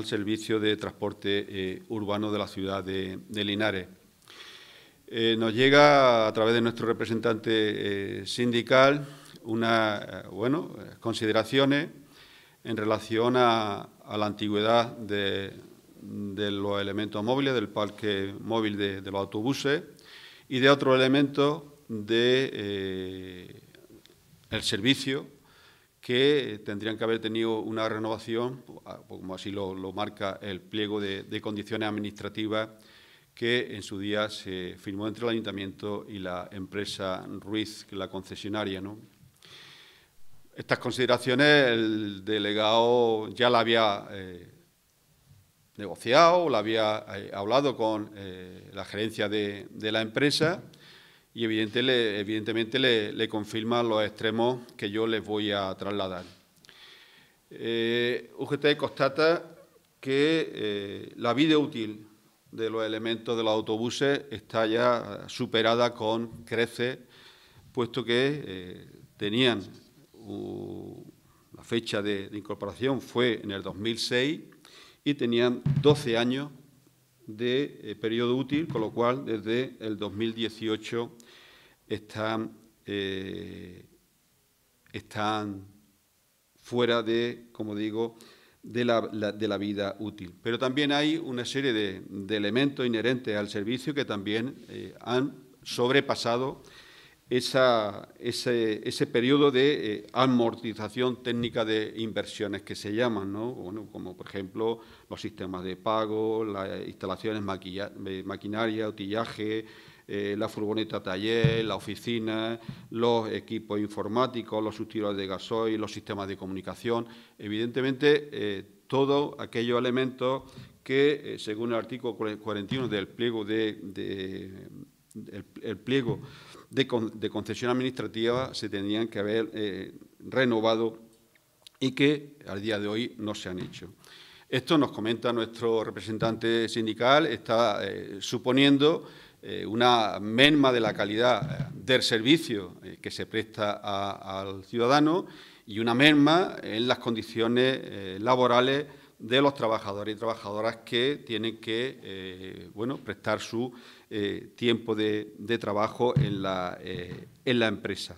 al servicio de transporte eh, urbano de la ciudad de, Linares. Eh, nos llega a través de nuestro representante eh, sindical unas bueno, consideraciones en relación a, la antigüedad de, los elementos móviles, del parque móvil de, los autobuses y de otro elemento del el servicio que tendrían que haber tenido una renovación, como así lo, marca el pliego de, condiciones administrativas que en su día se firmó entre el ayuntamiento y la empresa Ruiz, la concesionaria. ¿no? Estas consideraciones el delegado ya la había eh, negociado, la había eh, hablado con eh, la gerencia de la empresa y evidentemente le, confirman los extremos que yo les voy a trasladar. Eh, UGT constata que eh, la vida útil de los elementos de los autobuses está ya superada con creces, puesto que eh, tenían la fecha de, incorporación fue en el 2006 y tenían 12 años de periodo útil, con lo cual desde el 2018 están, eh, están fuera de, como digo, de la, vida útil. Pero también hay una serie de, elementos inherentes al servicio que también eh, han sobrepasado ese, periodo de eh, amortización técnica de inversiones que se llaman, ¿no? como por ejemplo los sistemas de pago, las instalaciones maquinaria, utillaje, eh, la furgoneta taller, la oficina, los equipos informáticos, los sustitutos de gasoil, los sistemas de comunicación. Evidentemente, eh, todos aquellos elementos que, eh, según el artículo 41 del pliego de, el, pliego de, concesión administrativa se tenían que haber renovado y que al día de hoy no se han hecho. Esto nos comenta nuestro representante sindical, está suponiendo eh, una merma de la calidad eh, del servicio eh, que se presta al ciudadano y una merma en las condiciones laborales de los trabajadores y trabajadoras que tienen que bueno, prestar su tiempo de, trabajo en la, empresa.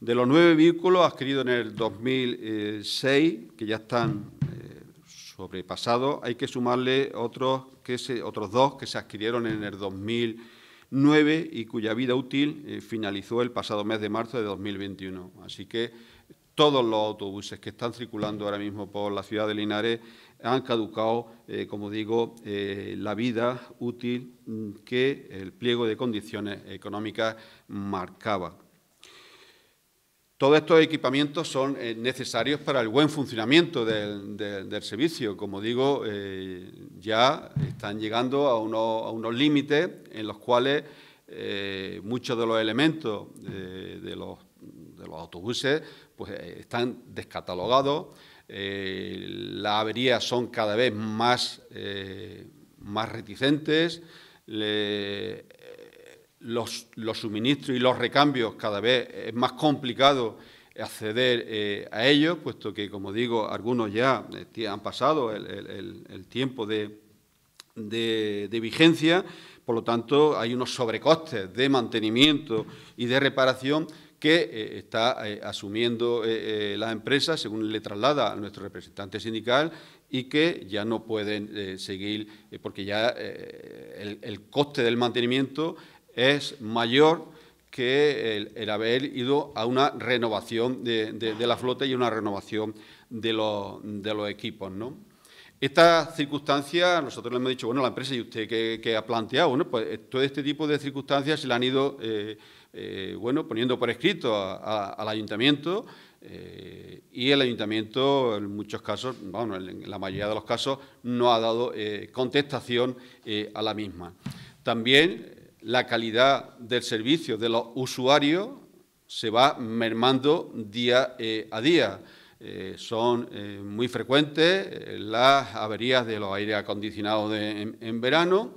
De los nueve vehículos adquiridos en el 2006, que ya están sobrepasados, hay que sumarle otros, que otros dos que se adquirieron en el 2000 9 y cuya vida útil eh, finalizó el pasado mes de marzo de 2021. Así que todos los autobuses que están circulando ahora mismo por la ciudad de Linares han caducado, eh, como digo, eh, la vida útil mm, que el pliego de condiciones económicas marcaba. Todos estos equipamientos son eh, necesarios para el buen funcionamiento del, servicio. Como digo, eh, ya están llegando a unos, límites en los cuales eh, muchos de los elementos de los, autobuses pues, están descatalogados. las averías son cada vez más, más reticentes los, suministros y los recambios cada vez es más complicado acceder eh, a ellos, puesto que, como digo, algunos ya eh, han pasado el, tiempo de, de, vigencia, por lo tanto hay unos sobrecostes de mantenimiento y de reparación que eh, está asumiendo la empresa, según le traslada a nuestro representante sindical, y que ya no pueden seguir, porque ya el, el coste del mantenimiento es mayor que el, haber ido a una renovación de, la flota y una renovación de los, equipos. ¿no? Esta circunstancia, nosotros le hemos dicho, bueno, la empresa y usted que, ha planteado, bueno, pues eh, todo este tipo de circunstancias se le han ido eh, eh, bueno, poniendo por escrito al ayuntamiento y el ayuntamiento en muchos casos, bueno, en la mayoría de los casos, no ha dado contestación a la misma. También la calidad del servicio de los usuarios se va mermando día eh, a día. Eh, son eh, muy frecuentes las averías de los aire acondicionados en, verano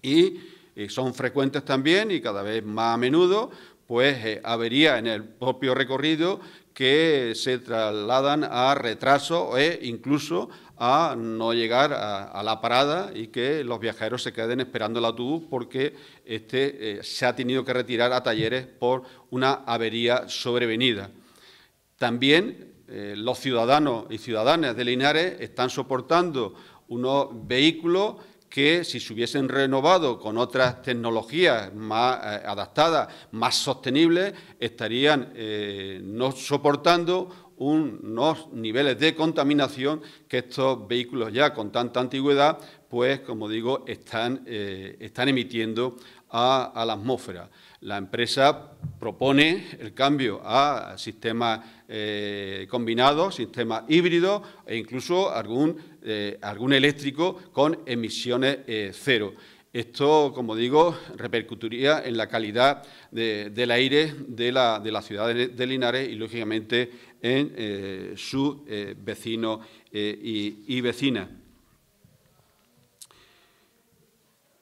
y son frecuentes también y cada vez más a menudo pues averías en el propio recorrido que se trasladan a retrasos e incluso a no llegar a, la parada y que los viajeros se queden esperando el autobús porque este eh, se ha tenido que retirar a talleres por una avería sobrevenida. También eh, los ciudadanos y ciudadanas de Linares están soportando unos vehículos que si se hubiesen renovado con otras tecnologías más eh, adaptadas, más sostenibles, estarían no soportando unos niveles de contaminación que estos vehículos ya con tanta antigüedad, pues como digo, están, eh, emitiendo a, la atmósfera. La empresa propone el cambio a sistemas eh, combinados, sistemas híbridos e incluso eh, algún eléctrico con emisiones cero. Esto, como digo, repercutiría en la calidad del aire de la, ciudad de Linares y, lógicamente, en eh, su eh, vecino eh, y, y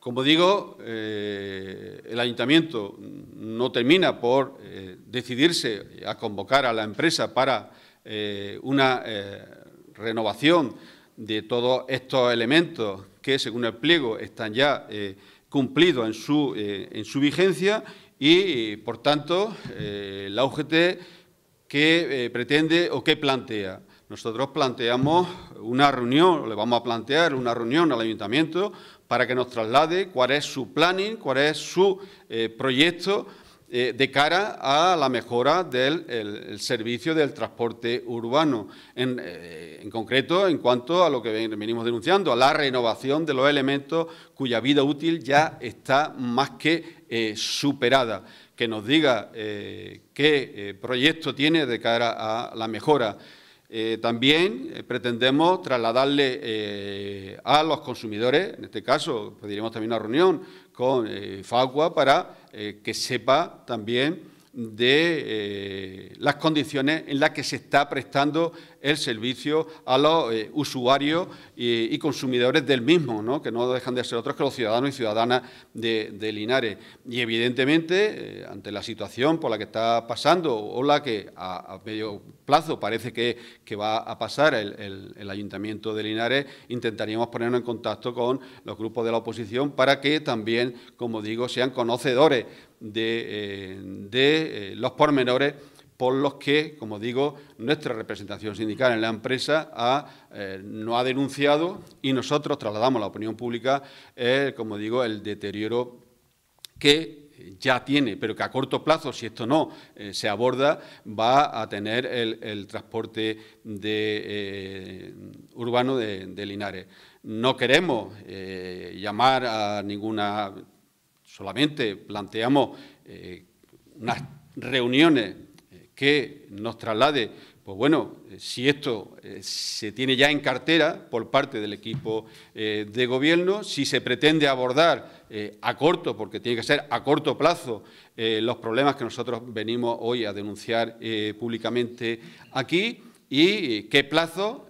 Como digo, el ayuntamiento no termina por decidirse a convocar a la empresa para una renovación de todos estos elementos que, según el pliego, están ya eh, cumplidos en su, eh, en su vigencia y, eh, por tanto, la UGT que pretende o qué plantea. Nosotros planteamos una reunión, le vamos a plantear una reunión al ayuntamiento para que nos traslade cuál es su planning, cuál es su proyecto eh, de cara a la mejora del servicio del transporte urbano, eh, en, concreto en cuanto a lo que venimos denunciando, a la renovación de los elementos cuya vida útil ya está más que eh, superada. Que nos diga qué proyecto tiene de cara a la mejora. también pretendemos trasladarle a los consumidores, en este caso pediremos pues, también una reunión con eh, para eh, que sepa también de eh, las condiciones en las que se está prestando el servicio a los eh, usuarios y, consumidores del mismo, que no dejan de ser otros que los ciudadanos y ciudadanas de, Linares. Y evidentemente, eh, ante la situación por la que está pasando o la que a, medio plazo parece que, va a pasar el, el, Ayuntamiento de Linares, intentaríamos ponernos en contacto con los grupos de la oposición para que también, como digo, sean conocedores de, eh, eh, los pormenores por los que, como digo, nuestra representación sindical en la empresa eh, no ha denunciado y nosotros trasladamos a la opinión pública, como digo, el deterioro que ya tiene, pero que a corto plazo, si esto no se aborda, va a tener el, transporte urbano de, Linares. No queremos llamar a ninguna solamente planteamos eh, unas reuniones eh, que nos traslade, pues bueno, eh, si esto se tiene ya en cartera por parte del equipo de gobierno, si se pretende abordar a corto, porque tiene que ser a corto plazo, los problemas que nosotros venimos hoy a denunciar públicamente aquí y qué plazo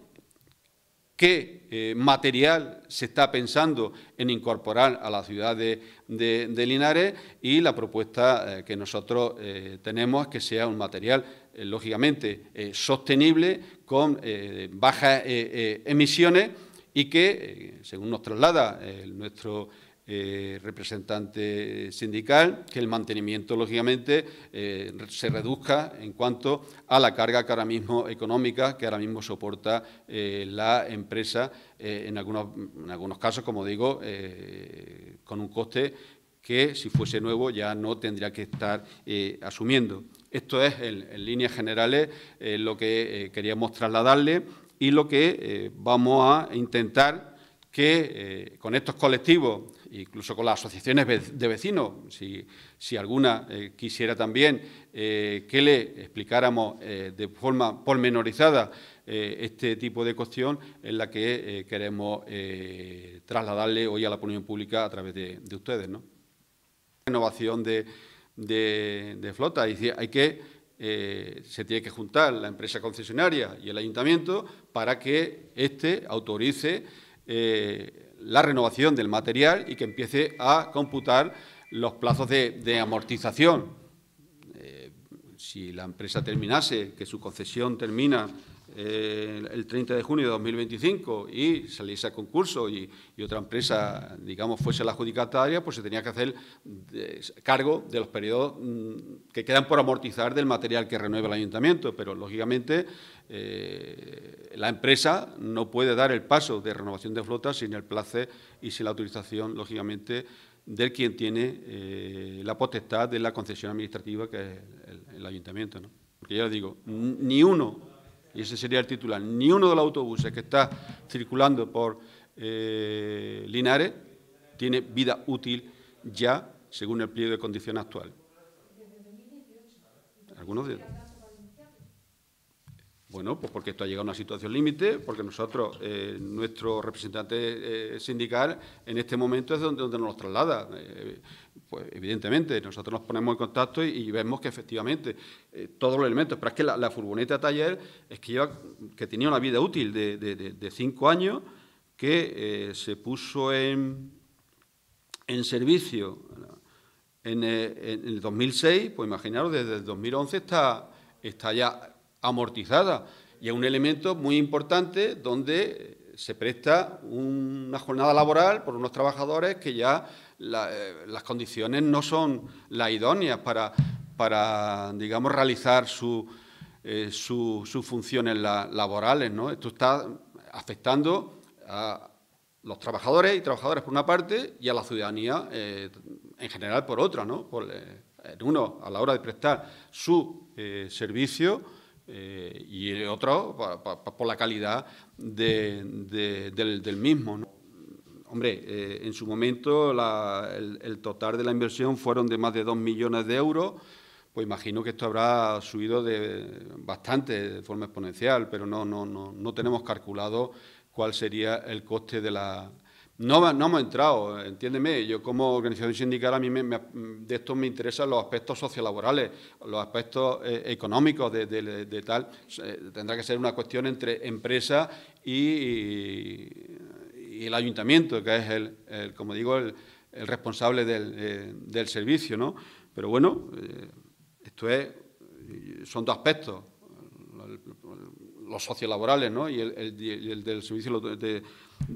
¿Qué eh, material se está pensando en incorporar a la ciudad de, Linares? Y la propuesta eh, que nosotros eh, tenemos es que sea un material, lógicamente, sostenible, con bajas emisiones y que, según nos traslada nuestro eh, representante sindical, que el mantenimiento, lógicamente, eh, se reduzca en cuanto a la carga que ahora mismo económica que ahora mismo soporta eh, la empresa, en, algunos, en algunos casos, como digo, con un coste que si fuese nuevo ya no tendría que estar asumiendo. Esto es en, líneas generales lo que queríamos trasladarle y lo que vamos a intentar que con estos colectivos incluso con las asociaciones de vecinos, si, alguna eh, quisiera también eh, que le explicáramos eh, de forma pormenorizada este tipo de cuestión, en la que queremos trasladarle hoy a la opinión pública a través de, ustedes. ¿no? Renovación de, flota, hay que... se tiene que juntar la empresa concesionaria y el ayuntamiento para que éste autorice la renovación del material y que empiece a computar los plazos de, amortización. Eh, si la empresa terminase, que su concesión termina eh, el 30 de junio de 2025 y saliese a concurso y, otra empresa, digamos, fuese la adjudicataria, pues se tenía que hacer cargo de los periodos mm, que quedan por amortizar del material que renueva el ayuntamiento. Pero, lógicamente, eh, la empresa no puede dar el paso de renovación de flota sin el place y sin la autorización, lógicamente, del quien tiene eh, la potestad de la concesión administrativa, que es el, ayuntamiento. ¿no? Porque ya les digo, ni uno y ese sería el titular, ni uno de los autobuses que está circulando por eh, Linares tiene vida útil ya según el pliego de condición actual. Algunos días. Bueno, pues porque esto ha llegado a una situación límite, porque nosotros, eh, nuestro representante eh, sindical, en este momento es donde, donde nos los traslada. Eh, pues evidentemente, nosotros nos ponemos en contacto y, vemos que efectivamente todos los elementos, pero es que la, furgoneta taller es que tenía una vida útil de, cinco años, que se puso en, en servicio en, el 2006, pues imaginaros, desde el 2011 está, está ya amortizada y es un elemento muy importante donde se presta una jornada laboral por unos trabajadores que ya eh, las condiciones no son las idóneas para, para digamos, realizar su, eh, sus funciones laborales. ¿no? Esto está afectando a los trabajadores y trabajadoras por una parte y a la ciudadanía eh, en general por otra, ¿no? en uno, a la hora de prestar su servicio eh, y otro por la calidad del, mismo. Hombre, eh, en su momento el, total de la inversión fueron de más de 2 millones de euros, pues imagino que esto habrá subido de bastante, de forma exponencial, pero no, no, no, no tenemos calculado cuál sería el coste de la no, no hemos entrado, entiéndeme. Yo como organización sindical a mí de esto me interesan los aspectos sociolaborales, los aspectos eh, económicos de, tal. tendrá que ser una cuestión entre empresa y, el ayuntamiento, que es, el, como digo, el, responsable del, eh, del, servicio. ¿no? Pero bueno, eh, esto es, son dos aspectos los sociolaborales ¿no? y, el, del servicio de,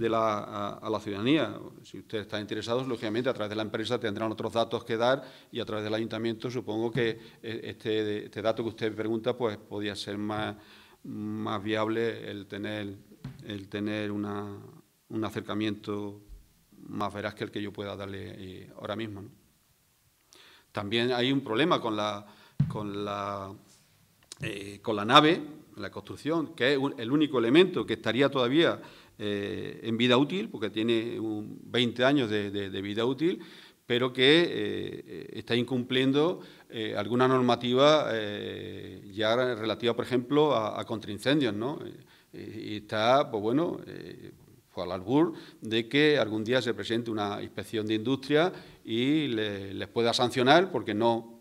la, a, la ciudadanía. Si usted está interesados, lógicamente a través de la empresa tendrán otros datos que dar y a través del ayuntamiento supongo que eh, este, este, dato que usted pregunta pues podía ser más, más viable el tener, el tener un acercamiento más veraz que el que yo pueda darle eh, ahora mismo. También hay un problema con la, con la, eh, con la nave la construcción, que es el único elemento que estaría todavía eh, en vida útil, porque tiene 20 años de, vida útil, pero que eh, está incumpliendo eh, alguna normativa ya relativa, por ejemplo, a, contraincendios, ¿no? y está, pues bueno, pues al albur de que algún día se presente una inspección de industria y les pueda sancionar porque no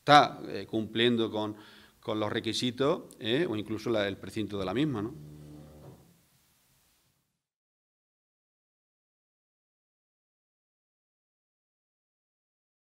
está cumpliendo con con los requisitos ¿eh? o incluso la, el precinto de la misma. ¿no?